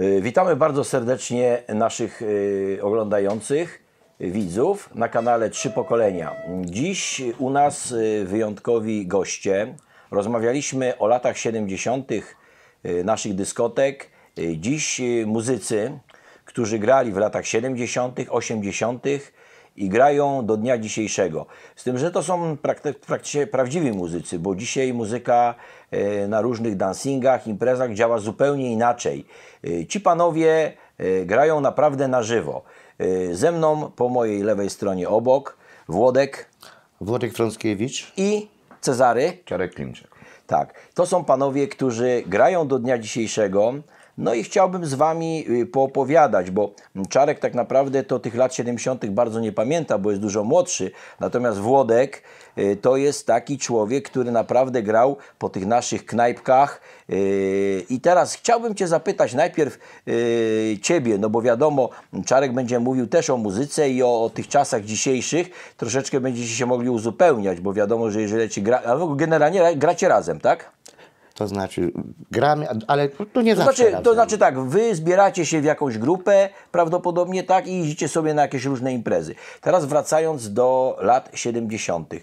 E, witamy bardzo serdecznie naszych e, oglądających e, widzów na kanale Trzy Pokolenia. Dziś u nas wyjątkowi goście. Rozmawialiśmy o latach 70. naszych dyskotek. Dziś muzycy, którzy grali w latach 70., 80. i grają do dnia dzisiejszego. Z tym, że to są praktycznie prawdziwi muzycy, bo dzisiaj muzyka E, na różnych dancingach, imprezach działa zupełnie inaczej. E, ci panowie e, grają naprawdę na żywo. Ze mną po mojej lewej stronie obok Włodek. Włodek Frąckiewicz. I Cezary. Czarek Klimczak. Tak, to są panowie, którzy grają do dnia dzisiejszego. No i chciałbym z Wami y, poopowiadać, bo Czarek tak naprawdę to tych lat 70. bardzo nie pamięta, bo jest dużo młodszy. Natomiast Włodek Y, to jest taki człowiek, który naprawdę grał po tych naszych knajpkach. Y, I teraz chciałbym Cię zapytać najpierw y, Ciebie, no bo wiadomo, Czarek będzie mówił też o muzyce i o, o tych czasach dzisiejszych. Troszeczkę będziecie się mogli uzupełniać, bo wiadomo, że jeżeli ci gra, generalnie gracie razem, tak? To znaczy, gramy, ale to nie to Znaczy, to znaczy tak, wy zbieracie się w jakąś grupę prawdopodobnie, tak, i idziecie sobie na jakieś różne imprezy. Teraz wracając do lat 70.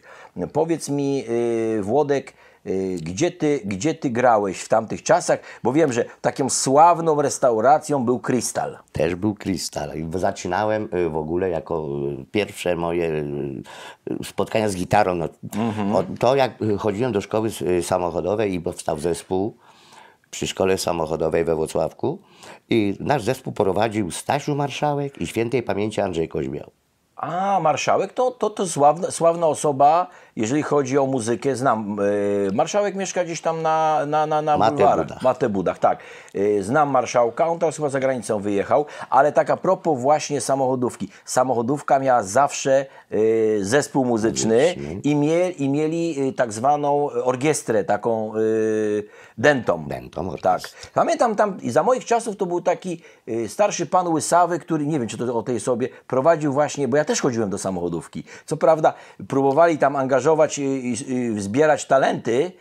Powiedz mi, yy, Włodek, Y, gdzie ty, gdzie ty grałeś w tamtych czasach? Bo wiem, że taką sławną restauracją był Krystal. Też był Krystal. Zaczynałem y, w ogóle jako y, pierwsze moje spotkania z gitarą. No, mhm. To jak chodziłem do szkoły samochodowej i powstał zespół, przy szkole samochodowej we Włocławku. I nasz zespół prowadził Stasiu Marszałek i świętej pamięci Andrzej Koźmiał. A, Marszałek to, to, to sławna, sławna osoba jeżeli chodzi o muzykę, znam. E, marszałek mieszka gdzieś tam na, na, na, na bulwarach. Matebudach, tak. E, znam marszałka, on teraz chyba za granicą wyjechał, ale tak a propos właśnie samochodówki. Samochodówka miała zawsze e, zespół muzyczny i, mie, i mieli tak zwaną orkiestrę, taką dentom. Dentom, tak. Pamiętam tam, za moich czasów to był taki starszy pan Łysawy, który, nie wiem czy to o tej sobie, prowadził właśnie, bo ja też chodziłem do samochodówki. Co prawda próbowali tam angażować angażować i, i, i zbierać talenty,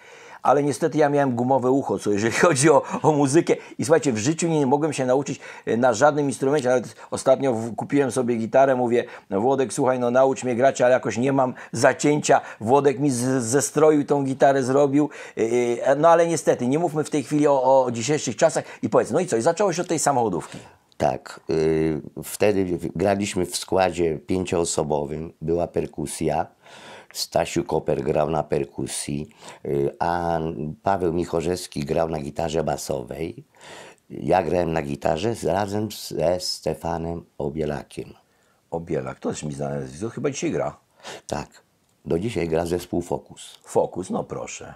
ale niestety ja miałem gumowe ucho, co jeżeli chodzi o, o muzykę. I słuchajcie, w życiu nie, mogłem się nauczyć e, na żadnym instrumencie, nawet ostatnio w, kupiłem sobie gitarę, mówię, no, Włodek, słuchaj, no naucz mnie grać, ale jakoś nie mam zacięcia. Włodek mi z, zestroił tą gitarę, zrobił. Yy, no ale niestety, nie mówmy w tej chwili o, o dzisiejszych czasach i powiedz, no i co, i zaczęło się od tej samochodówki. Tak, yy, wtedy graliśmy w składzie pięcioosobowym, była perkusja. Stasiu Koper grał na perkusji, y, a Paweł Michorzewski grał na gitarze basowej. Ja grałem na gitarze razem ze Stefanem Obielakiem. Obielak, to też mi znane nazwisko, chyba dzisiaj gra. Tak, do dzisiaj gra zespół Fokus. Fokus, no proszę.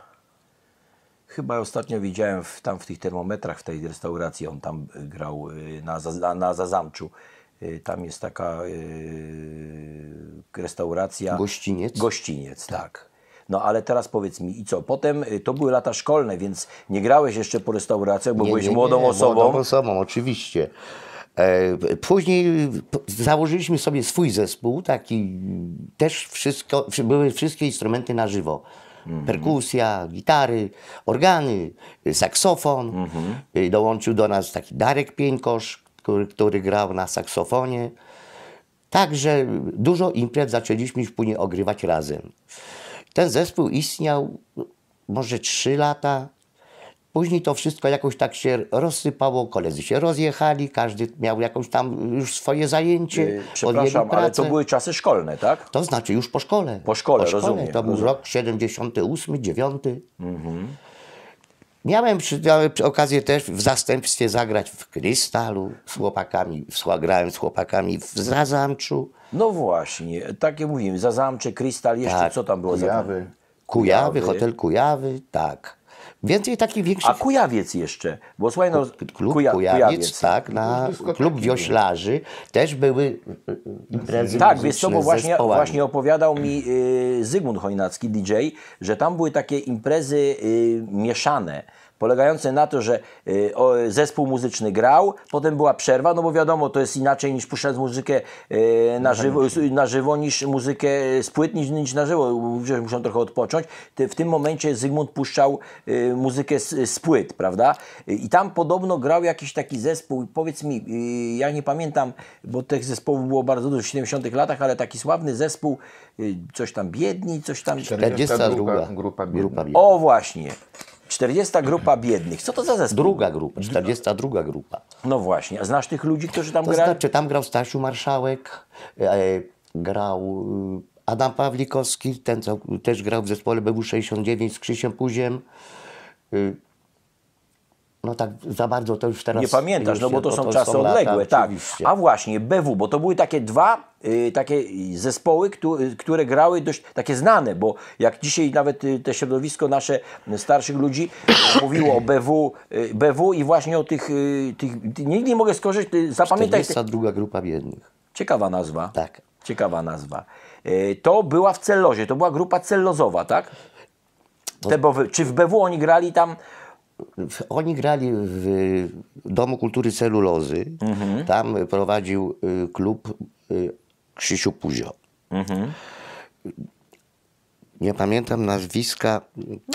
Chyba ostatnio widziałem w, tam w tych termometrach w tej restauracji, on tam grał y, na, na, na Zazamczu. Y, tam jest taka y, restauracja. Gościniec. Gościniec, tak. No ale teraz powiedz mi, i co? Potem y, to były lata szkolne, więc nie grałeś jeszcze po restauracjach, bo nie, byłeś nie, młodą nie, osobą. Młodą osobą, oczywiście. E, później założyliśmy sobie swój zespół, taki też wszystko, były wszystkie instrumenty na żywo. Mhm. Perkusja, gitary, organy, saksofon. Mhm. Dołączył do nas taki Darek Pieńkosz, który, który grał na saksofonie. Także dużo imprez zaczęliśmy później ogrywać razem. Ten zespół istniał może 3 lata. Później to wszystko jakoś tak się rozsypało, koledzy się rozjechali, każdy miał jakąś tam już swoje zajęcie. Y, przepraszam, ale to były czasy szkolne, tak? To znaczy już po szkole. Po szkole, po szkole. rozumiem. To był rozumiem. rok 78, 9. Mhm. Miałem, przy, miałem okazję też w zastępstwie zagrać w Krystalu z chłopakami, grałem z chłopakami w Zazamczu. No właśnie, takie mówimy, Zazamcze, Krystal, jeszcze tak. co tam było? Kujawy. Kujawy, Kujawy, hotel Kujawy, tak. Więcej takich większych... A Kujawiec jeszcze, bo słuchaj, no, klub Kujawiec, Kujawiec, tak, na klub wioślarzy też były imprezy y, Tak, wiesz co, bo właśnie, właśnie opowiadał mi y, Zygmunt Chojnacki, DJ, że tam były takie imprezy y, mieszane polegające na to, że y, zespół muzyczny grał, potem była przerwa, no bo wiadomo, to jest inaczej niż puszczać muzykę y, na żywo, na żywo niż muzykę y, z płyt, niż, niż na żywo, że muszą trochę odpocząć. W tym momencie Zygmunt puszczał muzykę z, z płyt, prawda? I tam podobno grał jakiś taki zespół, powiedz mi, ja nie pamiętam, bo tych zespołów było bardzo dużo w 70 tych latach, ale taki sławny zespół, coś tam biedni, coś tam... 42. Grupa, grupa biedna. O właśnie. 40 grupa biednych. Co to za zespół? Druga grupa, 42 grupa. No właśnie, a znasz tych ludzi, którzy tam grają? Znaczy, tam grał Stasiu Marszałek, e, grał e, Adam Pawlikowski, ten co też grał w zespole BW69 z Krzysiem Puziem. E, no tak za bardzo to już teraz... Nie pamiętasz, no bo to, są to czasy są odległe. Lata, tak. A właśnie, BW, bo to były takie dwa y, takie zespoły, które, y, które grały dość takie znane, bo jak dzisiaj nawet y, te środowisko nasze starszych ludzi mówiło o BW, y, BW i właśnie o tych... Y, tych nigdy nie mogę skorzystać, y, zapamiętaj... 42. druga Grupa Biednych. Ciekawa nazwa. Tak. Ciekawa nazwa. To była w Cellozie, to była grupa cellozowa, tak? No. Te, czy w BW oni grali tam oni grali w Domu Kultury Celulozy. Mhm. Tam prowadził y, klub y, Krzysiu Puzio. Mhm nie pamiętam nazwiska.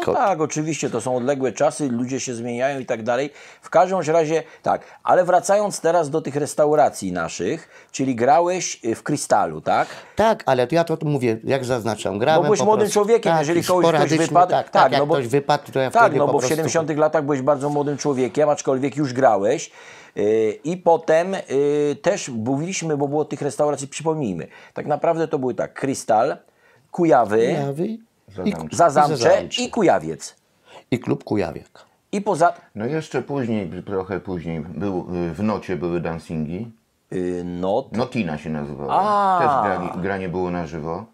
No tak, oczywiście, to są odległe czasy, ludzie się zmieniają i tak dalej. W każdym razie tak, ale wracając teraz do tych restauracji naszych, czyli grałeś y, w Krystalu, tak? Tak, ale ja to mówię, jak zaznaczam, grałem Bo byłeś młodym prostu, człowiekiem, tak, jeżeli kogoś ktoś wypadł. Tak, tak, tak no bo, ktoś wypadł, to ja Tak, no bo w 70 latach byłeś bardzo młodym człowiekiem, aczkolwiek już grałeś. Y, I potem y, też mówiliśmy, bo było tych restauracji, przypomnijmy, tak naprawdę to były tak, Krystal, Kujawy, Kujawy Zazamcze. I, i Kujawiec. I klub Kujawiek. I poza... No jeszcze później, trochę później, był, y, w nocie były dancingi. Yy, not... Notina się nazywała. Też granie, granie było na żywo.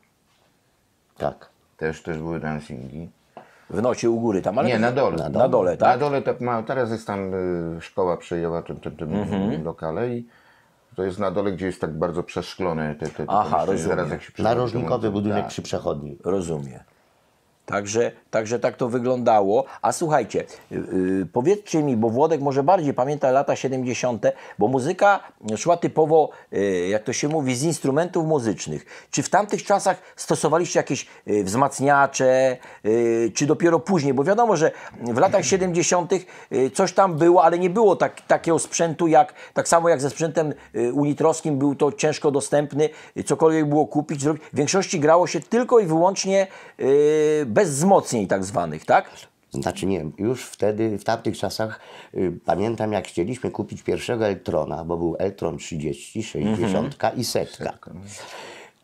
Tak. Też, też były dancingi. W nocie u góry tam, ale... Nie, na dole. Na dole, na dole tak? Na dole, to, ma, teraz jest tam y, szkoła przejęła ten ten tym mm -hmm. lokale i to jest na dole, gdzie jest tak bardzo przeszklony. Te, te, te Aha, rozumiem. Zaraz, jak się Narożnikowy budynek tak. przy przechodni. Rozumiem. Także, także tak to wyglądało. A słuchajcie, yy, powiedzcie mi, bo Włodek może bardziej pamięta lata 70., bo muzyka szła typowo, yy, jak to się mówi, z instrumentów muzycznych. Czy w tamtych czasach stosowaliście jakieś yy, wzmacniacze, y, czy dopiero później? Bo wiadomo, że w latach 70. Y, coś tam było, ale nie było tak, takiego sprzętu, jak, tak samo jak ze sprzętem unitrowskim, był to ciężko dostępny, cokolwiek było kupić. W większości grało się tylko i wyłącznie bez wzmocnień tak zwanych, tak? Znaczy nie, już wtedy, w tamtych czasach y, pamiętam jak chcieliśmy kupić pierwszego Eltrona, bo był Eltron 30, 60 mhm. i setka. No.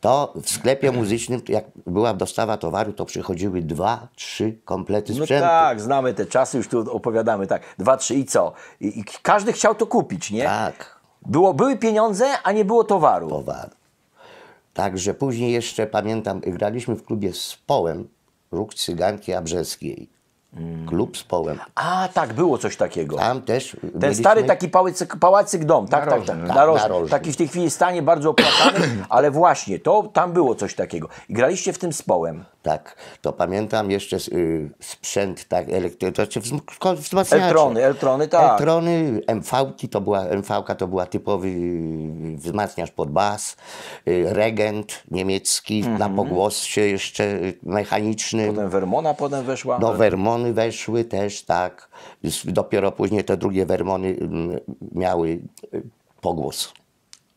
To w sklepie muzycznym, jak była dostawa towaru, to przychodziły dwa, trzy komplety No sprzętu. tak, znamy te czasy, już tu opowiadamy, tak. Dwa, trzy i co? I, i każdy chciał to kupić, nie? Tak, Było, były pieniądze, a nie było towaru. towaru. Także później jeszcze pamiętam, graliśmy w klubie z Połem róg cyganki abrzeskiej. Klub z połem. A, tak, było coś takiego. Tam też Ten mieliśmy... stary taki pałacyk, pałacyk dom, tak, tak, tak, tak, narożny. narożny. Taki w tej chwili stanie bardzo opłacany, ale właśnie, to tam było coś takiego. I graliście w tym z połem. Tak, to pamiętam jeszcze y, sprzęt tak, elektryczny, to znaczy wzmacniacze. Elektrony, tak. Elektrony, MV-ki, to była, mv to była typowy wzmacniacz pod bas, y, regent niemiecki, mm -hmm. na mhm. pogłosie jeszcze mechaniczny. Potem Vermona potem weszła. No, Vermona weszły też, tak. Dopiero później te drugie hormony mm, miały e, pogłos.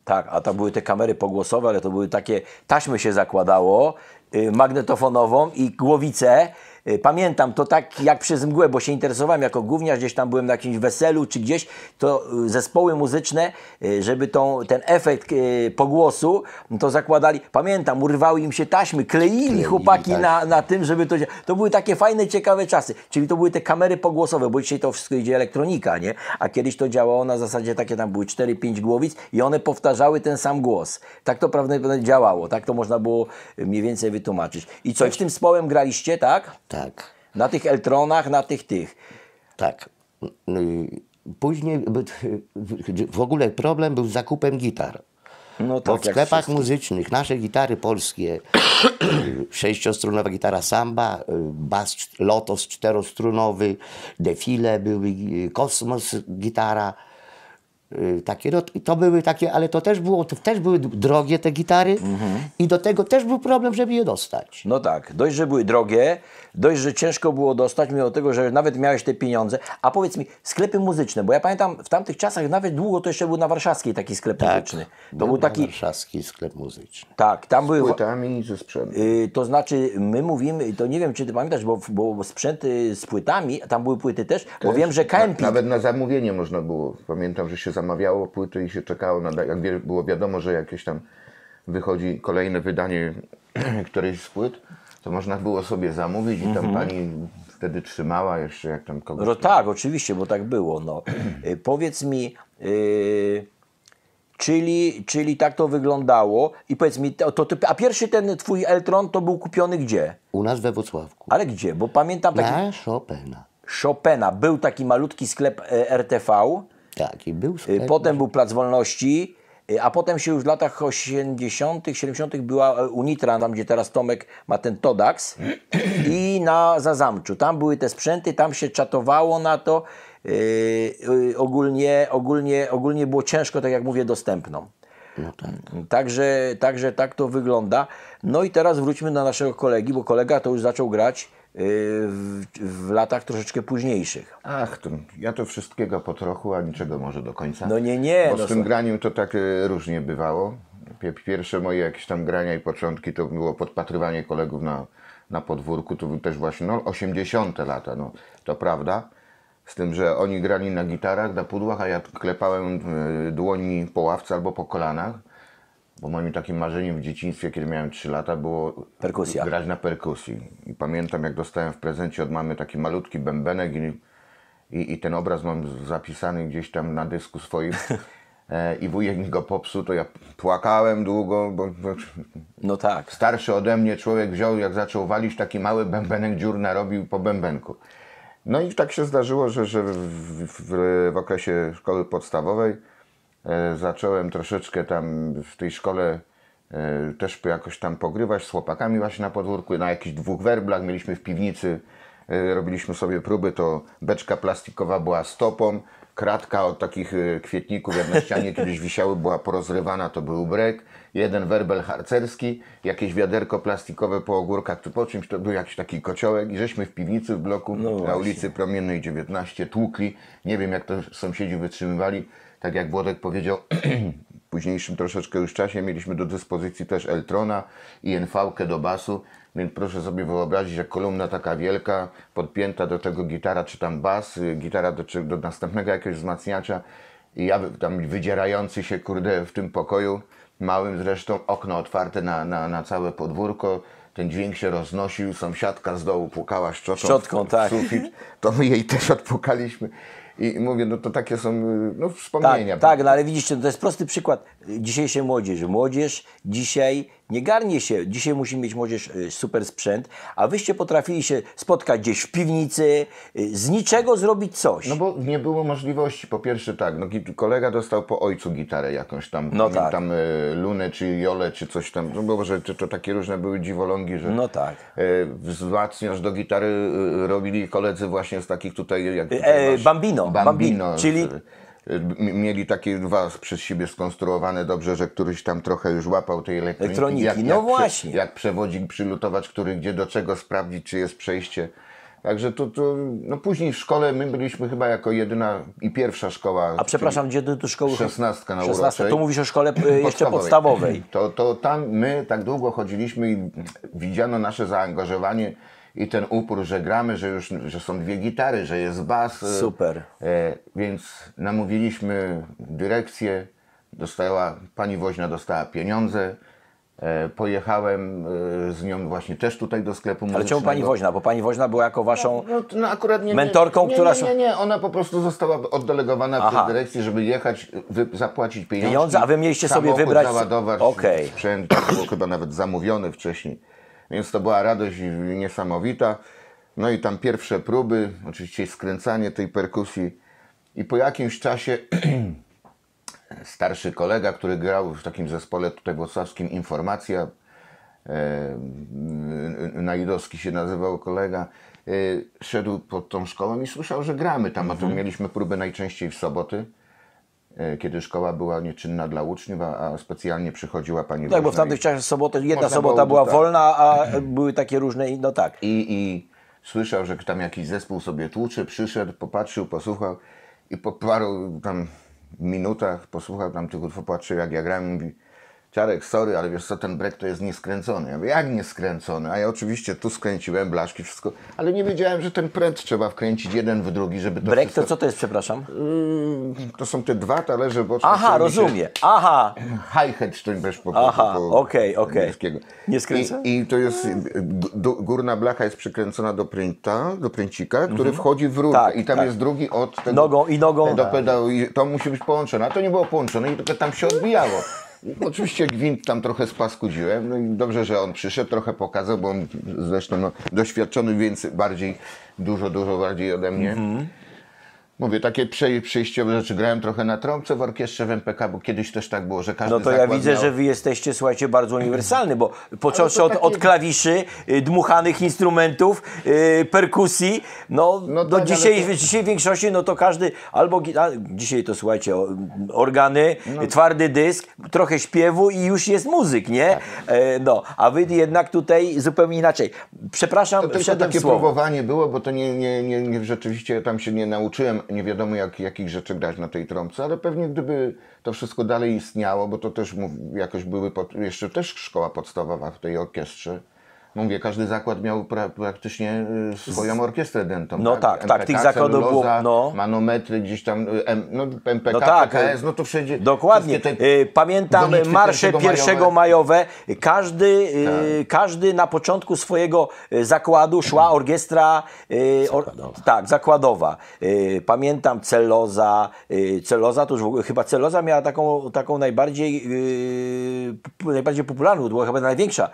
Tak, a to były te kamery pogłosowe, ale to były takie, taśmy się zakładało, y, magnetofonową i głowicę Y, pamiętam to tak jak przez mgłę, bo się interesowałem jako gówniarz, gdzieś tam byłem na jakimś weselu czy gdzieś, to y, zespoły muzyczne, y, żeby tą, ten efekt pogłosu, no to zakładali, pamiętam, urwały im się taśmy, kleili, kleili chłopaki na, na tym, żeby to... To były takie fajne, ciekawe czasy, czyli to były te kamery pogłosowe, bo dzisiaj to wszystko idzie elektronika, nie? A kiedyś to działało na zasadzie takie, tam były 4-5 głowic i one powtarzały ten sam głos. Tak to prawdopodobnie działało, tak to można było mniej więcej wytłumaczyć. I coś w tym zespołem graliście, tak? tak. Tak. Na tych Eltronach, na tych tych. Tak. Później w ogóle problem był z zakupem gitar. No tak, Bo w sklepach muzycznych nasze gitary polskie, sześciostrunowa gitara samba, y, bas lotos czterostrunowy, defile były, y, kosmos gitara, Y, takie, no, to były takie, ale to też było, to też były drogie te gitary mhm. i do tego też był problem, żeby je dostać. No tak, dość, że były drogie, dość, że ciężko było dostać, mimo tego, że nawet miałeś te pieniądze. A powiedz mi, sklepy muzyczne, bo ja pamiętam w tamtych czasach nawet długo to jeszcze był na warszawskiej taki sklep tak, muzyczny. To był, był taki warszawski sklep muzyczny. Tak, tam były. Z płytami i ze sprzętem. Yy, to znaczy, my mówimy, to nie wiem, czy ty pamiętasz, bo, bo sprzęt y, z płytami, tam były płyty też, też bo wiem, że Kempik... nawet na zamówienie można było, pamiętam, że się zamówiło zamawiało płyty i się czekało, na, jak było wiadomo, że jakieś tam wychodzi kolejne wydanie którejś z płyt, to można było sobie zamówić i tam mhm. pani wtedy trzymała jeszcze jak tam kogoś... No tak, oczywiście, bo tak było. No. Y, powiedz mi, yy, czyli, czyli tak to wyglądało i powiedz mi, to, to, a pierwszy ten twój Eltron to był kupiony gdzie? U nas we Wrocławku. Ale gdzie? Bo pamiętam... Taki... Na Chopina. Chopina. Był taki malutki sklep y, RTV, tak, i był y, Potem był Plac Wolności, y, a potem się już w latach 80., 70. była e, Unitra, tam gdzie teraz Tomek ma ten Todax i na Zazamczu. Tam były te sprzęty, tam się czatowało na to. Yy, ogólnie, ogólnie, ogólnie było ciężko, tak jak mówię, dostępną. No tak. Także, także tak to wygląda. No i teraz wróćmy do naszego kolegi, bo kolega to już zaczął grać w, w, latach troszeczkę późniejszych. Ach, to, ja to wszystkiego po trochu, a niczego może do końca. No nie, nie. Bo no z tym graniem to tak e, różnie bywało. Pierwsze moje jakieś tam grania i początki to było podpatrywanie kolegów na, na podwórku. To były też właśnie no, 80. lata, no to prawda. Z tym, że oni grali na gitarach, na pudłach, a ja klepałem e, dłońmi po ławce albo po kolanach bo moim takim marzeniem w dzieciństwie, kiedy miałem 3 lata, było Perkusja. grać na perkusji. I pamiętam, jak dostałem w prezencie od mamy taki malutki bębenek i, i, i ten obraz mam zapisany gdzieś tam na dysku swoim. E, I wujek mi go popsuł, to ja płakałem długo, bo, bo no tak. starszy ode mnie człowiek wziął, jak zaczął walić, taki mały bębenek dziur narobił po bębenku. No i tak się zdarzyło, że, że w, w, w okresie szkoły podstawowej E, zacząłem troszeczkę tam w tej szkole e, też jakoś tam pogrywać z chłopakami właśnie na podwórku, na jakichś dwóch werblach mieliśmy w piwnicy, e, robiliśmy sobie próby, to beczka plastikowa była stopą, kratka od takich kwietników, jak na ścianie kiedyś wisiały, była porozrywana, to był brek, jeden werbel harcerski, jakieś wiaderko plastikowe po ogórkach, tu po czymś, to był jakiś taki kociołek i żeśmy w piwnicy w bloku no na ulicy Promiennej 19 tłukli, nie wiem jak to sąsiedzi wytrzymywali, tak jak Włodek powiedział, w późniejszym troszeczkę już czasie mieliśmy do dyspozycji też Eltrona i NV-kę do basu, więc proszę sobie wyobrazić, jak kolumna taka wielka, podpięta do tego gitara czy tam bas, y, gitara do, czy do następnego jakiegoś wzmacniacza i ja tam wydzierający się kurde w tym pokoju, małym zresztą, okno otwarte na, na, na całe podwórko, ten dźwięk się roznosił, sąsiadka z dołu pukała szczotką, szczotką w, tak. sufit, to my jej też odpukaliśmy. I mówię, no to takie są y, no, wspomnienia. Tak, tak no, ale widzicie, to jest prosty przykład dzisiejszej młodzieży. Młodzież dzisiaj nie garnie się, dzisiaj musi mieć młodzież y, super sprzęt, a wyście potrafili się spotkać gdzieś w piwnicy, y, z niczego zrobić coś. No bo nie było możliwości, po pierwsze tak, no, kolega dostał po ojcu gitarę jakąś tam, no tak. tam y, Lunę czy Jolę czy coś tam, no bo że to, to takie różne były dziwolągi, że no tak. y, do gitary y, y, robili koledzy właśnie z takich tutaj... Jak e, masz, bambino, bambino, bambino, czyli mieli takie dwa przez siebie skonstruowane dobrze, że któryś tam trochę już łapał tej elektroniki. elektroniki. Jak, no jak właśnie. jak przewodzik przylutować, który gdzie do czego sprawdzić, czy jest przejście. Także to, to, no później w szkole my byliśmy chyba jako jedyna i pierwsza szkoła. A przepraszam, gdzie ty tu szkoły? 16 na 16. Tu mówisz o szkole e, podstawowej. jeszcze podstawowej. To, to tam my tak długo chodziliśmy i widziano nasze zaangażowanie i ten upór, że gramy, że już że są dwie gitary, że jest bas. E, Super. E, więc namówiliśmy dyrekcję, dostała, pani woźna dostała pieniądze. E, pojechałem e, z nią właśnie też tutaj do sklepu muzycznego. Ale czemu pani woźna? Bo pani woźna była jako waszą no, no, no akurat nie, mentorką, nie, która... Nie, nie, nie, ona po prostu została oddelegowana Aha. przez żeby jechać, wy, zapłacić pieniądze. Pieniądze, a wy mieliście sobie wybrać... załadować okay. sprzęt, był chyba nawet zamówiony wcześniej. Więc to była radość niesamowita. No i tam pierwsze próby, oczywiście skręcanie tej perkusji. I po jakimś czasie starszy kolega, który grał w takim zespole tutaj włosowskim, Informacja, e, Najdowski się nazywał kolega, e, szedł pod tą szkołą i słyszał, że gramy tam, a tu mhm. mieliśmy próby najczęściej w soboty. E, kiedy szkoła była nieczynna dla uczniów, a, specjalnie przychodziła pani Tak, bo w tamtych czasach sobotę, jedna sobota była, tak. wolna, a były takie różne, no tak. I, I słyszał, że tam jakiś zespół sobie tłuczy, przyszedł, popatrzył, posłuchał i po paru tam minutach posłuchał tam tylko popatrzył jak ja gram mówi, Czarek, sorry, ale wiesz co, ten brek to jest nieskręcony. Ja mówię, jak nieskręcony? A ja oczywiście tu skręciłem, blaszki, wszystko, ale nie wiedziałem, że ten pręt trzeba wkręcić jeden w drugi, żeby to Brek wszystko... to co to jest, przepraszam? Mm, to są te dwa talerze boczne. Aha, rozumiem. Się... Aha. Hi-hat, czy też po, prostu. Aha, po, po okej, okej. Nie skręca? I, I, to jest, mm. górna blacha jest przykręcona do pręta, do pręcika, który mhm. wchodzi w rurę tak, i tam tak. jest drugi od tego... Nogą i nogą. Do pedału i to musi być połączone, a to nie było połączone i to tam się odbijało oczywiście Gwint tam trochę spaskudziłem, no i dobrze, że on przyszedł, trochę pokazał, bo on zresztą no, doświadczony, więcej, bardziej, dużo, dużo bardziej ode mnie. Mm -hmm. Mówię, takie przejściowe rzeczy. Grałem trochę na trąbce w orkiestrze w MPK, bo kiedyś też tak było, że każdy No to ja widzę, miał... że wy jesteście, słuchajcie, bardzo uniwersalny, bo począwszy od, takie... od, klawiszy, y, dmuchanych instrumentów, yy, perkusji, no, no do tak, dzisiaj, to... dzisiaj w większości, no to każdy, albo dzisiaj to słuchajcie, organy, no. Y, twardy dysk, trochę śpiewu i już jest muzyk, nie? Tak. E, no, a wy jednak tutaj zupełnie inaczej. Przepraszam, to tylko takie słowo. próbowanie było, bo to nie, nie, nie, nie rzeczywiście tam się nie nauczyłem nie wiadomo jak, jakich rzeczy grać na tej trąbce, ale pewnie gdyby to wszystko dalej istniało, bo to też jakoś były, pod, jeszcze też szkoła podstawowa w tej orkiestrze, mówię, każdy zakład miał pra praktycznie y, swoją orkiestrę dentą. No tak, tak, MPK, tak, tych zakładów było. No. Manometry, gdzieś tam, y, M, no, MPK, no tak, PKS, y, no to wszędzie. Dokładnie. Te, Pamiętam marsze pierwszego majowe. Każdy, tak. każdy na początku swojego zakładu szła mhm. orkiestra zakładowa. tak, zakładowa. Pamiętam celoza, celoza to już w ogóle, chyba celoza miała taką, taką najbardziej, najbardziej popularną, była chyba największa.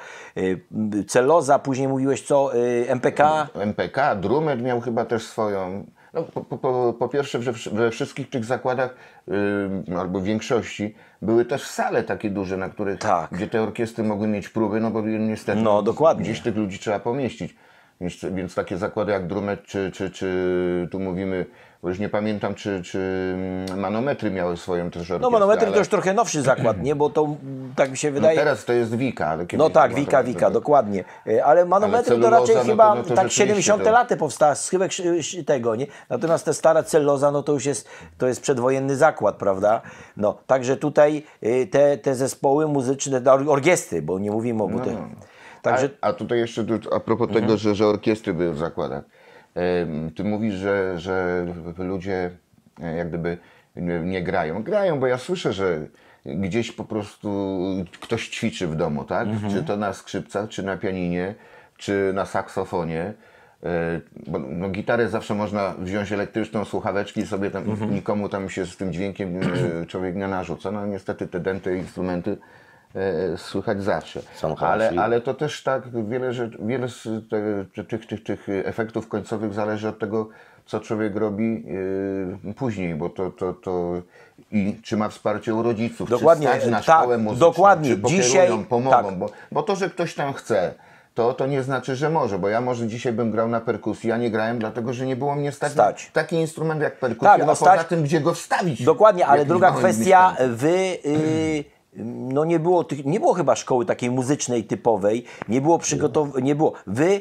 Celoza za później mówiłeś co, y, MPK? MPK, Drumet miał chyba też swoją. No, po, po, po pierwsze, we, we, wszystkich tych zakładach, albo w większości, były też sale takie duże, na których, tak. gdzie te orkiestry mogły mieć próby, no bo niestety no, dokładnie. gdzieś tych ludzi trzeba pomieścić. Więc, więc takie zakłady jak Drumet, czy, czy, czy tu mówimy, bo już nie pamiętam, czy, czy mm, manometry miały swoją też orkiestrę. No manometry ale... to już trochę nowszy zakład, nie? Bo to tak mi się no wydaje... No teraz to jest Wika. Ale no tak, Wika, Wika, to... dokładnie. Ale manometry ale celuloza, to raczej no chyba to, no to tak 70 e, no no tak to... laty powstała, schybek tego, nie? Natomiast ta stara Celloza, no to już jest, to jest przedwojenny zakład, prawda? No, także tutaj e, te, te zespoły muzyczne, orkiestry, bo nie mówimy o... No. Także... A, a tutaj jeszcze a propos mhm. tego, że, że orkiestry były w zakładach. Ty mówisz, że, że ludzie e, jak gdyby nie grają. Grają, bo ja słyszę, że gdzieś po prostu ktoś ćwiczy w domu, tak? Mhm. Czy to na skrzypcach, czy na pianinie, czy na saksofonie. E, bo, no, gitarę zawsze można wziąć elektryczną, słuchaweczki i sobie tam, mhm. nikomu tam się z tym dźwiękiem e, człowiek nie narzuca. No niestety te dęte instrumenty E, słychać zawsze. Ale, ale to też tak, wiele, rzecz, wiele z te, tych, tych, tych efektów końcowych zależy od tego, co człowiek robi yy, później, bo to, to, to i czy ma wsparcie u rodziców, dokładnie, czy stać na tak, szkołę muzyczną, dokładnie, czy dzisiaj, tak. pomogą, tak. bo, bo to, że ktoś tam chce, to, to nie znaczy, że może, bo ja może dzisiaj bym grał na perkusji, ja nie grałem dlatego, że nie było mnie stać, stać. na taki instrument jak perkusja, tak, no a stać. poza tym, gdzie go wstawić. Dokładnie, ale druga kwestia, wy... Yy, no nie było, tych, nie było chyba szkoły takiej muzycznej typowej, nie było przygotow... nie było. Wy,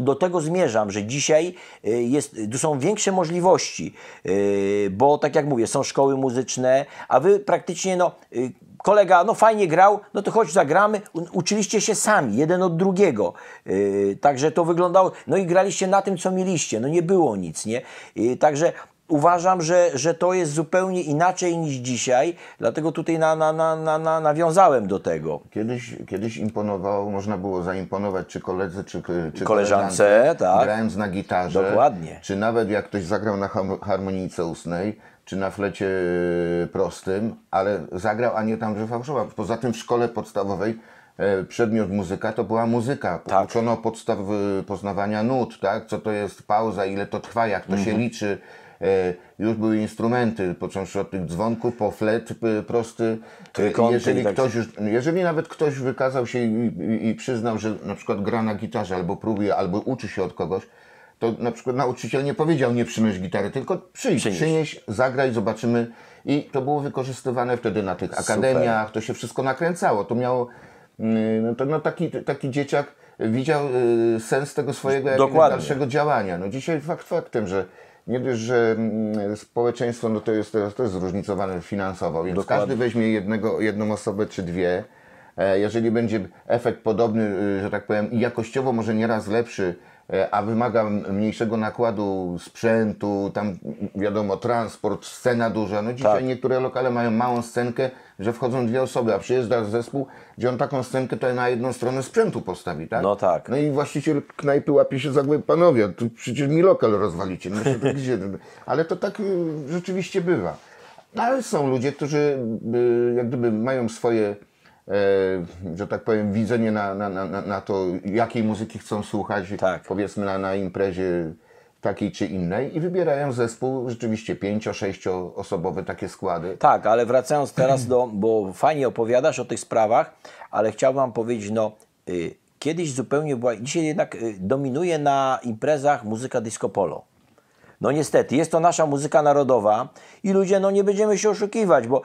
do tego zmierzam, że dzisiaj y, jest, są większe możliwości, y, bo tak jak mówię, są szkoły muzyczne, a wy praktycznie, no, y, kolega, no fajnie grał, no to chodź zagramy, uczyliście się sami, jeden od drugiego, także to wyglądało, no i graliście na tym, co mieliście, no nie było nic, nie, także uważam, że, że to jest zupełnie inaczej niż dzisiaj, dlatego tutaj na, na, na, na, nawiązałem do tego. Kiedyś, kiedyś imponowało, można było zaimponować czy koledzy, czy, czy koleżance, tak. grając na gitarze. Dokładnie. Czy nawet jak ktoś zagrał na harmonice ustnej, czy na flecie e, prostym, ale zagrał, a nie tam, że fałszował. Poza tym w szkole podstawowej e, przedmiot muzyka to była muzyka. Tak. Uczono podstaw e, poznawania nut, tak? co to jest pauza, ile to trwa, jak to się mhm. liczy, E, już były instrumenty, począwszy od tych dzwonków, po flet e, prosty. E, jeżeli, tak ktoś już, jeżeli nawet ktoś wykazał się i, i, i przyznał, że na przykład gra na gitarze, albo próbuje, albo uczy się od kogoś, to na przykład nauczyciel nie powiedział nie przynieś gitary, tylko przyjdź, przynieś, przynieś zagraj, zobaczymy. I to było wykorzystywane wtedy na tych akademiach, Super. to się wszystko nakręcało. To miało, mm, no, to, no taki, taki dzieciak widział y, sens tego swojego dalszego działania. No dzisiaj fakt faktem, że nie dość, że mm, społeczeństwo no to, jest, to jest zróżnicowane finansowo, więc Dokładnie. każdy weźmie jednego, jedną osobę czy dwie. E, jeżeli będzie efekt podobny, y, że tak powiem, i jakościowo może nieraz lepszy E, a wymaga mniejszego nakładu sprzętu, tam wiadomo, transport, scena duża. No dzisiaj tak. niektóre lokale mają małą scenkę, że wchodzą dwie osoby, a przyjeżdża zespół, gdzie on taką scenkę to na jedną stronę sprzętu postawi, tak? No tak. No i właściciel knajpy łapie się za głowę, panowie, tu przecież mi lokal rozwalicie. no to gdzie? Ale to tak y, rzeczywiście bywa. No, ale są ludzie, którzy y, jak gdyby mają swoje E, że tak powiem, widzenie na, na, na, na to, jakiej muzyki chcą słuchać, tak. powiedzmy na, na imprezie takiej czy innej i wybierają zespół rzeczywiście pięcio, sześcioosobowe takie składy. Tak, ale wracając teraz do, bo fajnie opowiadasz o tych sprawach, ale chciałbym powiedzieć, no y, kiedyś zupełnie była, dzisiaj jednak y, dominuje na imprezach muzyka disco polo. No niestety, jest to nasza muzyka narodowa i ludzie, no nie będziemy się oszukiwać, bo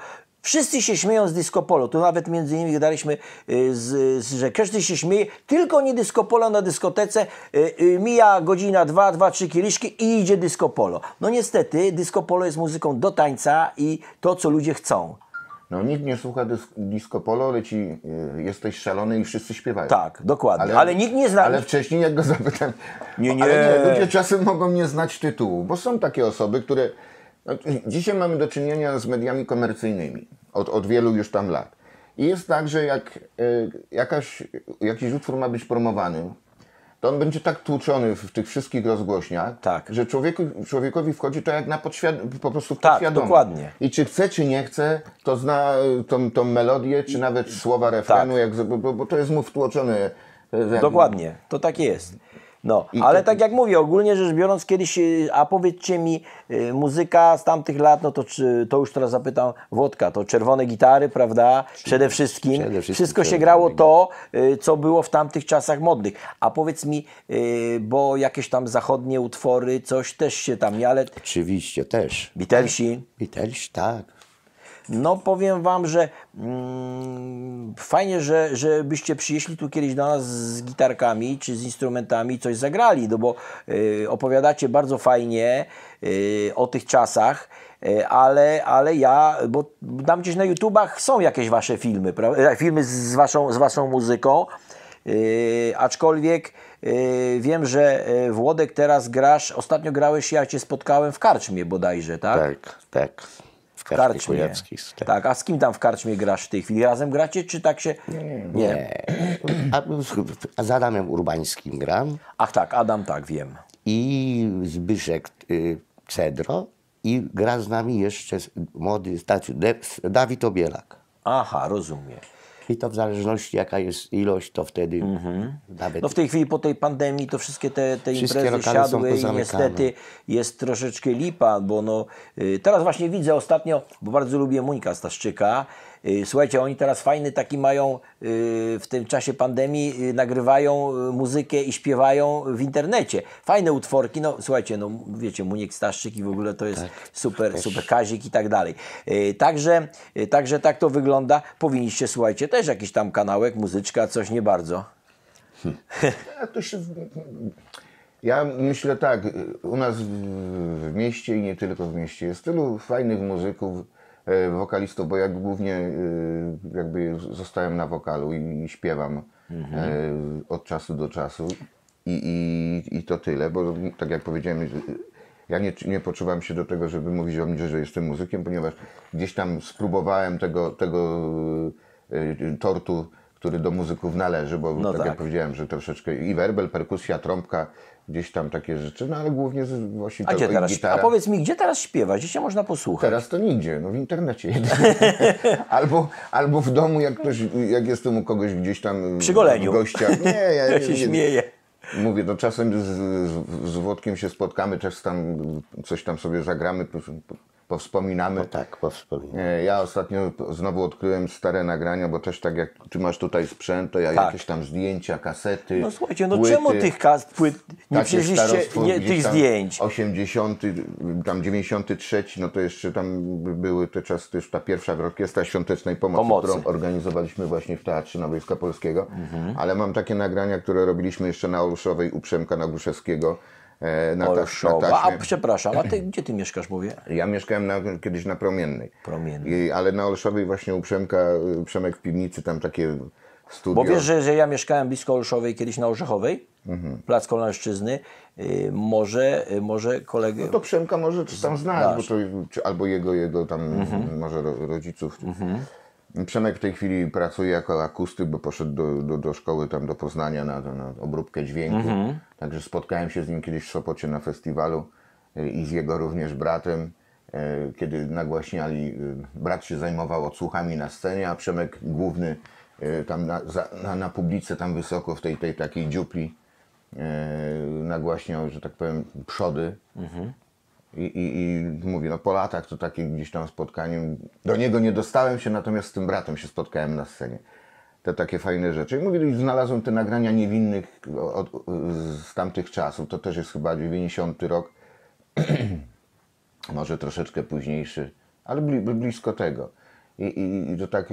Wszyscy się śmieją z disco polo. Tu nawet między innymi daliśmy, y, z, z, że każdy się śmieje, tylko nie disco polo na dyskotece. Y, y, mija godzina, dwa, dwa, trzy kieliszki i idzie disco polo. No niestety, disco polo jest muzyką do tańca i to, co ludzie chcą. No nikt nie słucha disco polo, leci yy, jesteś szalony i wszyscy śpiewają. Tak, dokładnie. Ale, ale nikt nie zna. Ale wcześniej jak go zapytam, nie, nie. nie, ludzie czasem mogą nie znać tytułu, bo są takie osoby, które znaczy, dzisiaj mamy do czynienia z mediami komercyjnymi od, od wielu już tam lat. I jest tak, że jak y, jakaś, jakiś utwór ma być promowany, to on będzie tak tłuczony w tych wszystkich rozgłośniach, tak. że człowieku, człowiekowi wchodzi to jak na podświad- po prostu w tak, dokładnie. I czy chce, czy nie chce, to zna y, tą, tą melodię, czy nawet słowa tak. refrenu, tak. jak, bo, bo, to jest mu wtłoczone. Y, dokładnie, to tak jest. No, I ale tak jak mówię, ogólnie rzecz biorąc kiedyś, y, a powiedzcie mi, y, muzyka z tamtych lat, no to, czy, to już teraz zapytam Wodka, to czerwone gitary, prawda? Przede wszystkim. Przede wszystkim wszystko się grało to, y, co było w tamtych czasach modnych. A powiedz mi, bo jakieś tam zachodnie utwory, coś też się tam, ale... Oczywiście, też. Beatlesi? Beatlesi, tak. No powiem Wam, że mm, fajnie, że, żebyście przyjeśli tu kiedyś do nas z gitarkami czy z instrumentami coś zagrali, no bo y, opowiadacie bardzo fajnie y, o tych czasach y, ale, ale ja, bo tam gdzieś na YouTubach są jakieś wasze filmy, prawda? E, filmy z waszą, z waszą muzyką, y, aczkolwiek y, wiem, że Włodek teraz grasz, ostatnio grałeś, ja cię spotkałem w karczmie bodajże, tak? Tak, tak karczmie. Tak. tak. a z kim tam w karczmie grasz w tej chwili? Razem gracie, czy tak się... Nie. nie. nie. a z Adamem Urbańskim gram. Ach tak, Adam tak, wiem. I Zbyszek y, Cedro i gra z nami jeszcze młody, znaczy Dawid Obielak. Aha, rozumiem. I to w zależności jaka jest ilość, to wtedy mhm. nawet... No w tej chwili po tej pandemii to wszystkie te, te wszystkie imprezy siadły i niestety jest troszeczkę lipa, bo no y, teraz właśnie widzę ostatnio, bo bardzo lubię Muńka Staszczyka, Y, słuchajcie, oni teraz fajny taki mają y, w tym czasie pandemii, y, nagrywają muzykę i śpiewają w internecie. Fajne utworki, no słuchajcie, no wiecie, Munik Staszczyk i w ogóle to jest tak, super, też. super Kazik i tak dalej. Także, także tak to wygląda. Powinniście, słuchajcie, też jakiś tam kanałek, muzyczka, coś nie bardzo. Hmm. Ja, to się, ja myślę tak, u nas w, w mieście i nie tylko w mieście jest tylu fajnych muzyków, E, wokalistów, bo ja głównie e, jakby zostałem na wokalu i śpiewam mhm. E, od czasu do czasu I, i, i to tyle, bo tak jak powiedziałem, ja nie, nie poczuwam się do tego, żeby mówić o mnie, że jestem muzykiem, ponieważ gdzieś tam spróbowałem tego, tego tortu, który do muzyków należy, bo no tak, tak, jak powiedziałem, że troszeczkę i werbel, perkusja, trąbka, gdzieś tam takie rzeczy, no ale głównie z, właśnie a gdzie teraz, gitara. A powiedz mi, gdzie teraz śpiewasz? Gdzie się można posłuchać? Teraz to nigdzie, no w internecie. albo, albo w domu, jak, ktoś, jak jestem u kogoś gdzieś tam Przy goleniu. w gościach. Nie, ja, ja się nie, śmieję. Mówię, to no czasem z, z, z Włodkiem się spotkamy, też tam coś tam sobie zagramy powspominamy. No tak, powspominamy. E, ja ostatnio znowu odkryłem stare nagrania, bo też tak jak ty masz tutaj sprzęt, to ja tak. jakieś tam zdjęcia, kasety. No słuchajcie, no płyty, czemu tych kas, płyt nie wzięliście tak nie, tych zdjęć? 80, tam 93, no to jeszcze tam były te czasy, to już ta pierwsza orkiestra świątecznej pomocy, pomocy, którą organizowaliśmy właśnie w Teatrze Nowiejska Polskiego. Mhm. Ale mam takie nagrania, które robiliśmy jeszcze na Oruszowej u Przemka Nagruszewskiego E, na, Olszowa. ta, na taśmie. A przepraszam, a ty, gdzie ty mieszkasz, mówię? Ja mieszkałem na, kiedyś na Promiennej. Promiennej. I, ale na Olszowej właśnie u Przemka, y, Przemek w piwnicy, tam takie studio. Bo wiesz, że, że ja mieszkałem blisko Olszowej, kiedyś na Orzechowej, mhm. plac Kolonelszczyzny. Y, może, y, może kolegę... No to Przemka może czy tam znasz, Bo to, czy, albo jego, jego tam mhm. może rodziców. Mhm. Przemek w tej chwili pracuje jako akustyk, bo poszedł do, do, do szkoły tam do Poznania na, na obróbkę dźwięku. Mhm. Także spotkałem się z nim kiedyś w Sopocie na festiwalu e, i z jego również bratem e, kiedy nagłaśniali, e, brat się zajmował odsłuchami na scenie, a Przemek główny tam na, za, na, na publice tam wysoko w tej, tej takiej dziupli e, nagłaśniał, że tak powiem, przody. Mhm. I, i, I no po latach to takim gdzieś tam spotkaniem, do niego nie dostałem się, natomiast z tym bratem się spotkałem na scenie. Te takie fajne rzeczy. I mówi, znalazłem te nagrania niewinnych od, z tamtych czasów. To też jest chyba 90 rok, może troszeczkę późniejszy, ale bli, blisko tego i, i, i to tak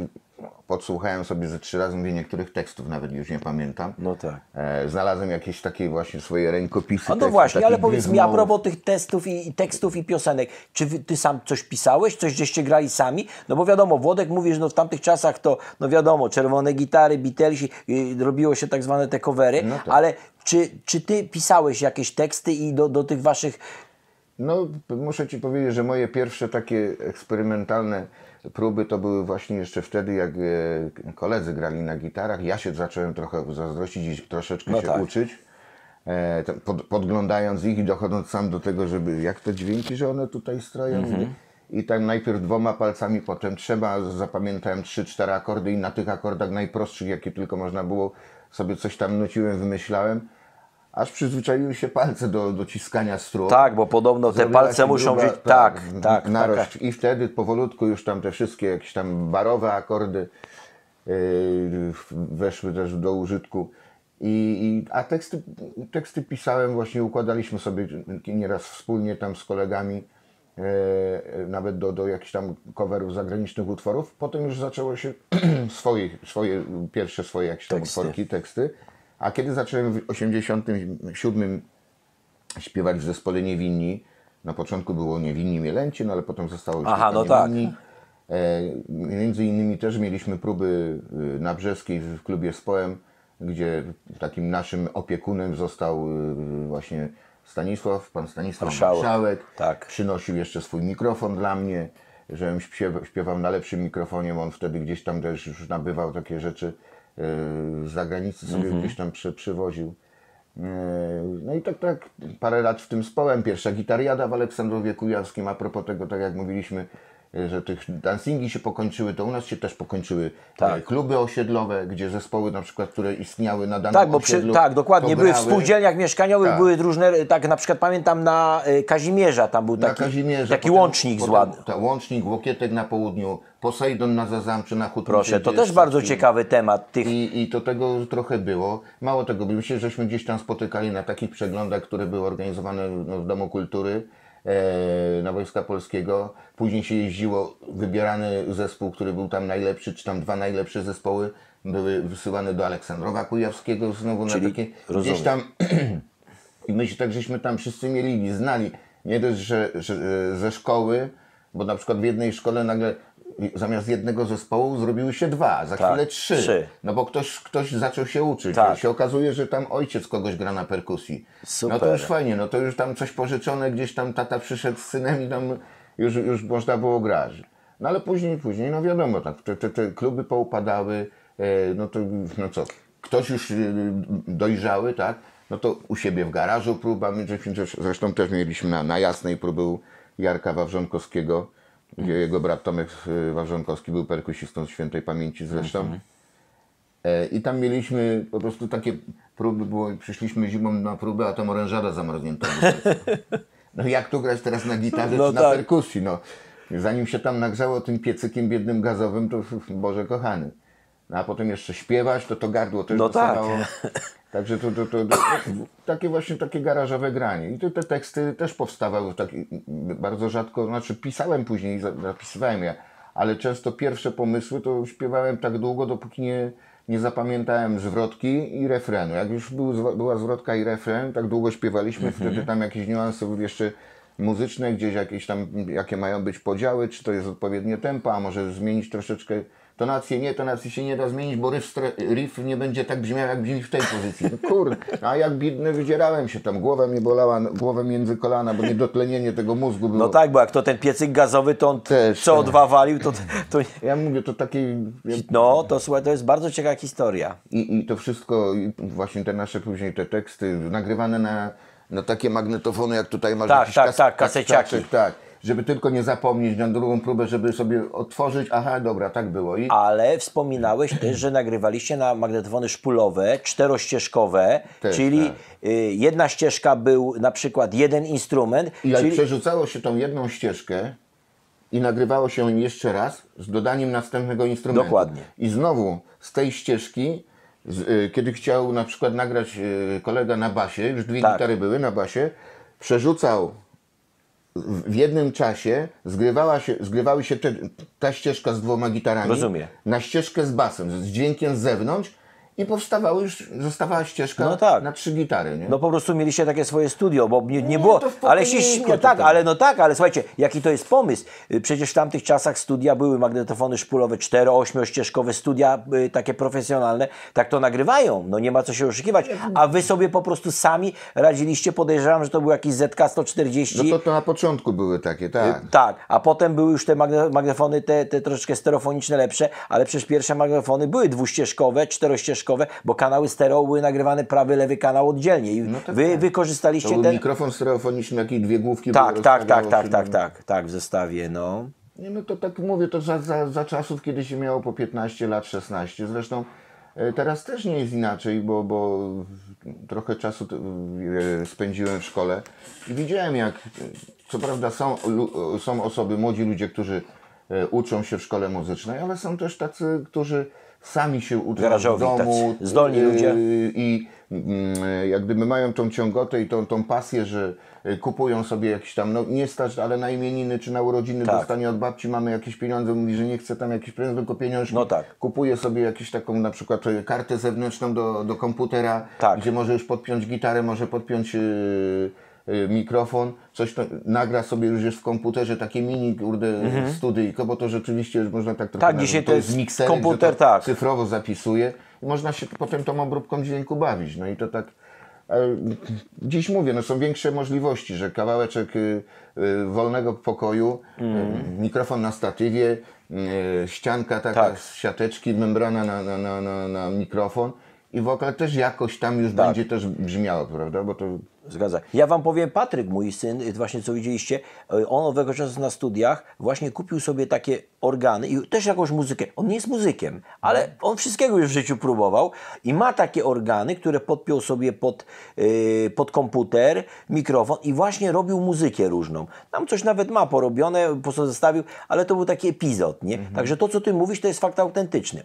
podsłuchałem sobie ze trzy razy, mówię, niektórych tekstów nawet już nie pamiętam. No tak. E, znalazłem jakieś takie właśnie swoje rękopisy. A no właśnie, ale powiedz mi, a propos tych testów i, i tekstów i piosenek, czy wy, ty sam coś pisałeś, coś żeście grali sami? No bo wiadomo, Włodek mówi, że no w tamtych czasach to, no wiadomo, czerwone gitary, Beatlesi, y, robiło się tak zwane te covery, no tak. ale czy, czy ty pisałeś jakieś teksty i do, do tych waszych... No, muszę ci powiedzieć, że moje pierwsze takie eksperymentalne próby to były właśnie jeszcze wtedy, jak e, koledzy grali na gitarach. Ja się zacząłem trochę zazdrościć i troszeczkę no się tak. uczyć. E, pod, podglądając ich i dochodząc sam do tego, żeby jak te dźwięki, że one tutaj stroją. Mhm. I tak najpierw dwoma palcami, potem trzeba, zapamiętałem trzy, cztery akordy i na tych akordach najprostszych, jakie tylko można było, sobie coś tam nuciłem, wymyślałem. Aż przyzwyczaiły się palce do, dociskania ciskania strun. Tak, bo podobno te palce muszą druga, być. Tak tak, tak, tak. Narość. I wtedy powolutku już tam te wszystkie jakieś tam barowe akordy yy, weszły też do użytku. I, i, a teksty, teksty pisałem, właśnie układaliśmy sobie nieraz wspólnie tam z kolegami, e, nawet do, do jakichś tam coverów zagranicznych utworów. Potem już zaczęło się swoje swoje, pierwsze swoje jakieś tam teksty. utworki, teksty. A kiedy zacząłem w 87 śpiewać w zespole Niewinni, na początku było Niewinni Mielęci, no ale potem zostało już Aha, no tak. E, między innymi też mieliśmy próby y, na Brzeskiej w klubie Spoem, gdzie takim naszym opiekunem został y, właśnie Stanisław, pan Stanisław Marszałek. Marszałek. Tak. Przynosił jeszcze swój mikrofon dla mnie, żebym śpiewał na lepszym mikrofonie, on wtedy gdzieś tam też już nabywał takie rzeczy z y, zagranicy sobie mhm. gdzieś tam przy, przywoził. Y, no i tak, tak, parę lat w tym społem. Pierwsza gitariada w Aleksandrowie Kujawskim. A propos tego, tak jak mówiliśmy, E, że tych dancingi się pokończyły, to u nas się też pokończyły e, tak. kluby osiedlowe, gdzie zespoły na przykład, które istniały na danym tak, bo przy, osiedlu. Tak, dokładnie. Były w spółdzielniach mieszkaniowych, tak. były różne, e, tak na przykład pamiętam na Kazimierza, tam był taki, taki potem, łącznik z zładny. łącznik, Łokietek na południu, Posejdon na Zazamczy, na Hutnicy. Proszę, to też bardzo ciekawy temat. Tych... I, I to tego trochę było. Mało tego, myślę, żeśmy gdzieś tam spotykali na takich przeglądach, które były organizowane no, w Domu Kultury. E, na Wojska Polskiego. Później się jeździło, wybierany zespół, który był tam najlepszy, czy tam dwa najlepsze zespoły, były wysyłane do Aleksandrowa Kujawskiego znowu Czyli na takie... Rozumiem. Gdzieś tam... I my się tak żeśmy tam wszyscy mieli, znali. Nie dość, że, że e, ze szkoły, bo na przykład w jednej szkole nagle zamiast jednego zespołu zrobiły się dwa, za tak, chwilę trzy, trzy. No bo ktoś, ktoś zaczął się uczyć. Tak. I się okazuje, że tam ojciec kogoś gra na perkusji. Super. No to już fajnie, no to już tam coś pożyczone, gdzieś tam tata przyszedł z synem i tam już, już można było grać. No ale później, później, no wiadomo, tak, te, te, te kluby poupadały, e, no to no co, ktoś już e, dojrzały, tak, no to u siebie w garażu próba, zresztą też mieliśmy na, na jasnej próbę Jarka Wawrzonkowskiego, gdzie jego brat Tomek e, Warzonkowski był perkusistą świętej pamięci zresztą. Mhm. E, I tam mieliśmy po prostu takie próby, było, przyszliśmy zimą na próbę, a tam orężada zamarznięta. No jak tu grać teraz na gitarze no czy tak. na perkusji? No. Zanim się tam nagrzało tym piecykiem biednym gazowym, to Boże kochany no a potem jeszcze śpiewać, to to gardło też no dostawało. Tak. Także to, to, to, to, takie właśnie takie garażowe granie. I te, te teksty też powstawały taki, bardzo rzadko, znaczy pisałem później, zapisywałem je, ale często pierwsze pomysły to śpiewałem tak długo, dopóki nie, nie zapamiętałem zwrotki i refrenu. Jak już był, była zwrotka i refren, tak długo śpiewaliśmy, mhm. wtedy tam jakieś niuanse jeszcze muzyczne, gdzieś jakieś tam, jakie mają być podziały, czy to jest odpowiednie tempo, a może zmienić troszeczkę tonację nie, tonacji się nie da zmienić, bo riff, riff nie będzie tak brzmiał, jak brzmi w tej pozycji. No kurde, no, a jak biedny wydzierałem się tam, głowa mi bolała, no, głowę między kolana, bo niedotlenienie tego mózgu było. No tak, bo jak to ten piecyk gazowy, to on Też, co odwawalił, tak. to, to... Ja mówię, to taki... No, to słuchaj, to jest bardzo ciekawa historia. I, i to wszystko, i właśnie te nasze później, te teksty, nagrywane na, na takie magnetofony, jak tutaj masz tak, jakiś tak, kas tak, kaseciaki. tak, tak żeby tylko nie zapomnieć na drugą próbę, żeby sobie otworzyć, aha, dobra, tak było. I... Ale wspominałeś też, że nagrywaliście na magnetofony szpulowe, czterościeżkowe, też, czyli tak. Y, jedna ścieżka był na przykład jeden instrument. I czyli... przerzucało się tą jedną ścieżkę i nagrywało się ją jeszcze raz z dodaniem następnego instrumentu. Dokładnie. I znowu z tej ścieżki y, kiedy chciał na przykład nagrać y, kolega na basie, już dwie tak. gitary były na basie, przerzucał w jednym czasie zgrywała się, zgrywały się te, ta ścieżka z dwoma gitarami Rozumiem. na ścieżkę z basem, z dźwiękiem z zewnątrz i powstawała już, zostawała ścieżka no tak. na trzy gitary. Nie? No po prostu mieliście takie swoje studio, bo nie, nie, nie było, ale się śmiało, tak, ale no tak, ale słuchajcie, jaki to jest pomysł. Y, przecież w tamtych czasach studia były magnetofony szpulowe, 4 8 ścieżkowe studia y, takie profesjonalne, tak to nagrywają, no nie ma co się oszukiwać, a wy sobie po prostu sami radziliście, podejrzewam, że to był jakiś ZK-140. No to, to na początku były takie, tak. Y, tak, a potem były już te magne magnetofony, te, te troszeczkę stereofoniczne lepsze, ale przecież pierwsze magnetofony były dwuścieżkowe, czterościeżkowe, ścieżkowe, bo kanały stereo były nagrywane prawy, lewy kanał oddzielnie i no tak, wy tak. wykorzystaliście to ten... mikrofon stereofoniczny, jakieś dwie główki Tak, tak, tak, tak, tak, tak, tak, w zestawie, no. Nie, no to tak mówię, to za, za, za czasów, kiedy się miało po 15 lat, 16, zresztą e, Teraz też nie jest inaczej, bo, bo trochę czasu e, spędziłem w szkole i widziałem jak, e, co prawda są, są osoby, młodzi ludzie, którzy uczą się w szkole muzycznej, ale są też tacy, którzy sami się uczą w domu. Zdolni y, ludzie. I mm, jak gdyby mają tą ciągotę i tą, tą pasję, że y, kupują sobie jakieś tam, no nie stać, ale na imieniny czy na urodziny tak. dostanie od babci, mamy jakieś pieniądze, mówi, że nie chce tam jakiś pieniądze, tylko pieniądze. No tak. Kupuje sobie jakąś taką na przykład y, kartę zewnętrzną do, do komputera, tak. gdzie może już podpiąć gitarę, może podpiąć... Yy, Y, mikrofon, coś to, nagra sobie już jest w komputerze takie mini kurde mhm. studyjko, bo to rzeczywiście już można tak trochę... Tak, dzisiaj to jest mikserek, komputer, tak. cyfrowo zapisuje i można się potem tą obróbką dźwięku bawić, no i to tak... E, dziś mówię, no są większe możliwości, że kawałeczek y, y, wolnego pokoju, mm. mikrofon na statywie, ścianka taka tak. z siateczki, membrana na, na, na, na, mikrofon i wokal też jakoś tam już tak. będzie też brzmiało, prawda? Bo to Zgadza. Ja wam powiem, Patryk, mój syn, właśnie co widzieliście, e, on owego czasu na studiach właśnie kupił sobie takie organy i też jakąś muzykę. On nie jest muzykiem, ale on wszystkiego już w życiu próbował i ma takie organy, które podpiął sobie pod, yy, pod komputer, mikrofon i właśnie robił muzykę różną. Tam coś nawet ma porobione, po co zostawił, ale to był taki epizod, nie? Mhm. Także to, co ty mówisz, to jest fakt autentyczny.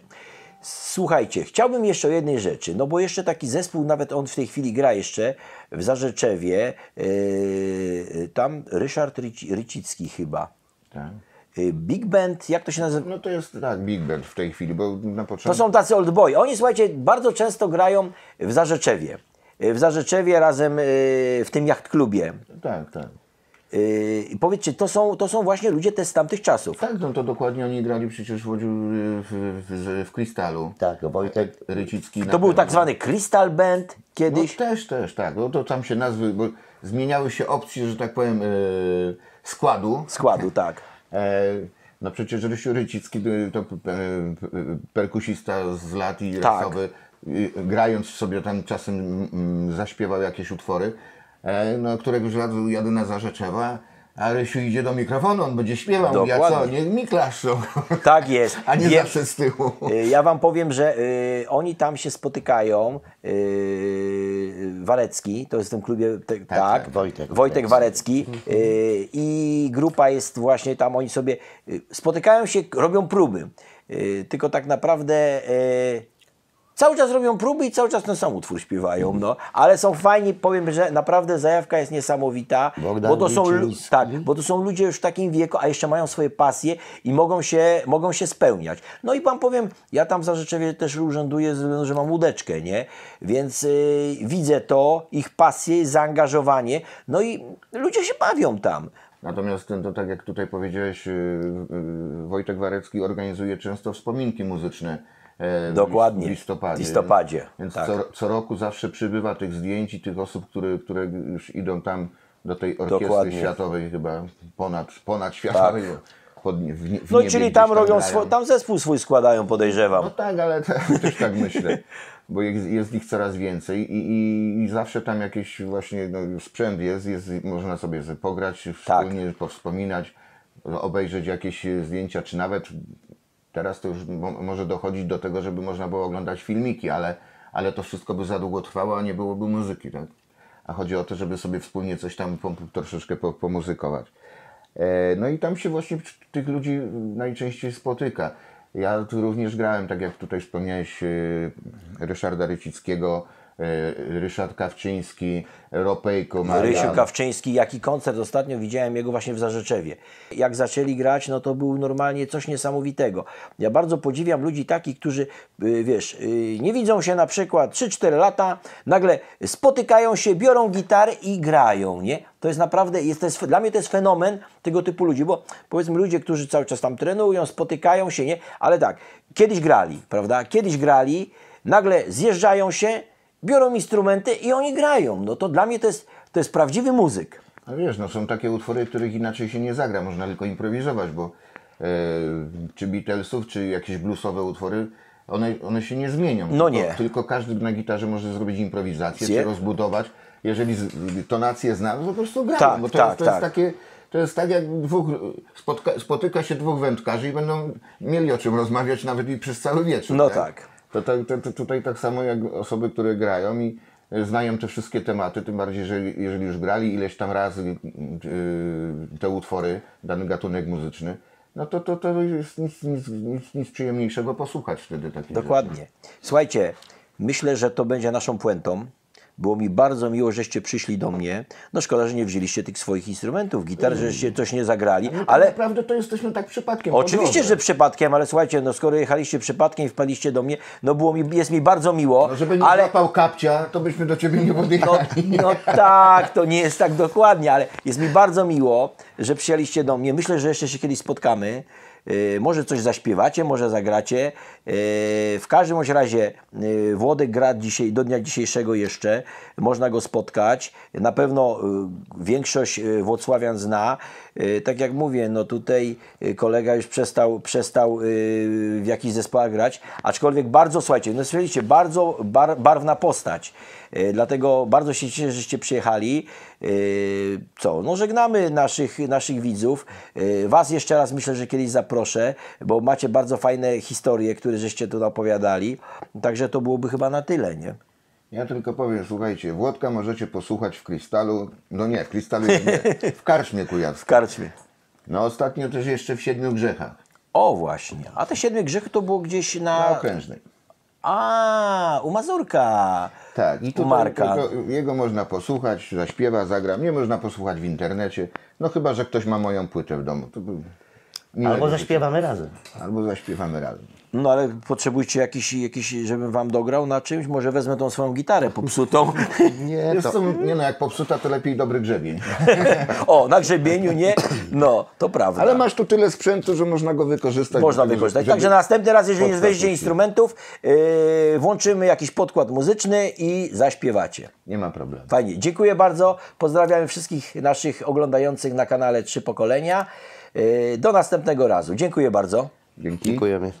Słuchajcie, chciałbym jeszcze o jednej rzeczy, no bo jeszcze taki zespół, nawet on w tej chwili gra jeszcze w Zarzeczewie, yy, tam Ryszard Ryci, Rycicki chyba. Tak. Yy, Big Band, jak to się nazywa? No to jest tak, Big Band w tej chwili, bo na początku... To są tacy old boy. Oni, słuchajcie, bardzo często grają w Zarzeczewie. Yy, w Zarzeczewie razem yy, w tym jacht klubie. Tak, tak. Yy, I powiedzcie, to są, to są właśnie ludzie te z tamtych czasów. Tak, no to dokładnie oni grali przecież w, w, w, w Krystalu. Tak, no Wojtek Rycicki. To był pewno. tak zwany Crystal Band kiedyś. No, też, też, tak. No to tam się nazwy, bo zmieniały się opcje, że tak powiem, yy, składu. Składu, tak. E, no przecież Rysiu Rycicki to e, perkusista z lat i tak. grając sobie tam czasem mm, zaśpiewał jakieś utwory. E, no, któregoś razu jadę na Zarzeczewa, a Rysiu idzie do mikrofonu, on będzie śpiewał. Dokładnie. Ja co, niech mi klaszczą. Tak jest. a nie zawsze z tyłu. E, ja wam powiem, że y, oni tam się spotykają. Y, to jest w tym klubie, te, tak, tak, tak, Wojtek, Wojtek Warecki. Y, mhm. I grupa jest właśnie tam, oni sobie spotykają się, robią próby. tylko tak naprawdę Cały czas robią próby i cały czas ten sam utwór śpiewają, no. Ale są fajni, powiem, że naprawdę zajawka jest niesamowita, bo to, są, tak, bo to są ludzie już w takim wieku, a jeszcze mają swoje pasje i mogą się, mogą się spełniać. No i pan powiem, ja tam w Zarzeczewie też urzęduję, że mam łódeczkę, nie? Więc y, widzę to, ich pasję, zaangażowanie, no i ludzie się bawią tam. Natomiast to tak jak tutaj powiedziałeś, y, y, Wojtek Warecki organizuje często wspominki muzyczne Dokładnie. w listopadzie. listopadzie. Więc tak. co, co, roku zawsze przybywa tych zdjęć i tych osób, które, które już idą tam do tej orkiestry Dokładnie. światowej chyba ponad, ponad światowej. Tak. Pod, w, w no czyli tam, tam robią, tam zespół swój składają, podejrzewam. No tak, ale to, też tak myślę, bo jest, jest, ich coraz więcej i, i, i zawsze tam jakiś właśnie no, sprzęt jest, jest, można sobie pograć, tak. wspólnie tak. powspominać, obejrzeć jakieś e, zdjęcia, czy nawet Teraz to już może dochodzić do tego, żeby można było oglądać filmiki, ale, ale to wszystko by za długo trwało, a nie byłoby muzyki. Tak? A chodzi o to, żeby sobie wspólnie coś tam troszeczkę pomuzykować. E, no i tam się właśnie tych ludzi najczęściej spotyka. Ja tu również grałem, tak jak tutaj wspomniałeś, e, Ryszarda Rycickiego, E, Ryszard Kawczyński, Ropejko, no, Marian. Rysiu Kawczyński, jaki koncert ostatnio widziałem jego właśnie w Zarzeczewie. Jak zaczęli grać, no to był normalnie coś niesamowitego. Ja bardzo podziwiam ludzi takich, którzy, y, wiesz, y, nie widzą się na przykład 3-4 lata, nagle spotykają się, biorą gitary i grają, nie? To jest naprawdę, jest, to jest, dla mnie to jest fenomen tego typu ludzi, bo powiedzmy ludzie, którzy cały czas tam trenują, spotykają się, nie? Ale tak, kiedyś grali, prawda? Kiedyś grali, nagle zjeżdżają się, biorą instrumenty i oni grają. No to dla mnie to jest, to jest prawdziwy muzyk. A wiesz, no są takie utwory, których inaczej się nie zagra, można tylko improwizować, bo e, czy Beatlesów, czy jakieś bluesowe utwory, one, one się nie zmienią. No tylko, nie. Tylko każdy na gitarze może zrobić improwizację, Cie? czy rozbudować. Jeżeli tonację zna, no to po prostu gra. tak, no bo to, tak, jest, to tak. jest takie... To jest tak, jak dwóch, spotka, spotyka się dwóch wędkarzy i będą mieli o czym rozmawiać nawet i przez cały wieczór. No tak. To, to, to, to tutaj tak samo jak osoby, które grają i e, znają te wszystkie tematy, tym bardziej, że jeżeli już grali ileś tam razy y, te utwory, dany gatunek muzyczny, no to, to, to jest nic, nic, nic, nic przyjemniejszego posłuchać wtedy takich Dokładnie. Rzeczy. Słuchajcie, myślę, że to będzie naszą puentą. Było mi bardzo miło, żeście przyszli do mnie. No szkoda, że nie wzięliście tych swoich instrumentów, gitar, mm. żeście coś nie zagrali, no ale... tak Naprawdę to jesteśmy tak przypadkiem. Oczywiście, że przypadkiem, ale słuchajcie, no skoro jechaliście przypadkiem i wpadliście do mnie, no było mi, jest mi bardzo miło, no, żeby nie ale... złapał kapcia, to byśmy do Ciebie nie no, podjechali. No, no tak, to nie jest tak dokładnie, ale jest mi bardzo miło, że przyjęliście do mnie. Myślę, że jeszcze się kiedyś spotkamy. E, może coś zaśpiewacie, może zagracie. E, w każdym razie e, Włodek gra dzisiaj, do dnia dzisiejszego jeszcze. Można go spotkać. Na pewno większość Włocławian zna. Tak jak mówię, no tutaj kolega już przestał, przestał w jakiś zespołach grać. Aczkolwiek bardzo, słuchajcie, no słyszeliście, bardzo bar, barwna postać. E, dlatego bardzo się cieszę, żeście przyjechali. E, co? No żegnamy naszych, naszych widzów. E, was jeszcze raz myślę, że kiedyś zaproszę, bo macie bardzo fajne historie, które żeście tu opowiadali. Także to byłoby chyba na tyle, nie? Ja tylko powiem, słuchajcie, Włodka możecie posłuchać w Krystalu, no nie, w Krystalu nie, w Karczmie Kujawskiej. W Karczmie. No ostatnio też jeszcze w Siedmiu Grzechach. O właśnie, a te Siedmiu Grzechy to było gdzieś na... Na Okrężnej. A, u Mazurka. Tak, i tu Marka. Jego, jego można posłuchać, zaśpiewa, zagra. Nie można posłuchać w internecie. No chyba, że ktoś ma moją płytę w domu. Albo zaśpiewamy razem. Albo zaśpiewamy razem. No ale potrzebujcie jakiś, jakiś, żebym wam dograł na czymś? Może wezmę tą swoją gitarę popsutą. Nie, to, nie no, jak popsuta, to lepiej dobry grzebień. o, na grzebieniu nie? No, to prawda. Ale masz tu tyle sprzętu, że można go wykorzystać. Można wykorzystać. Także następny raz, jeżeli nie weźcie instrumentów, yy, włączymy jakiś podkład muzyczny i zaśpiewacie. Nie ma problemu. Fajnie. Dziękuję bardzo. Pozdrawiam wszystkich naszych oglądających na kanale Trzy Pokolenia. Yy, do następnego razu. Dziękuję bardzo. Dzięki. Dziękujemy.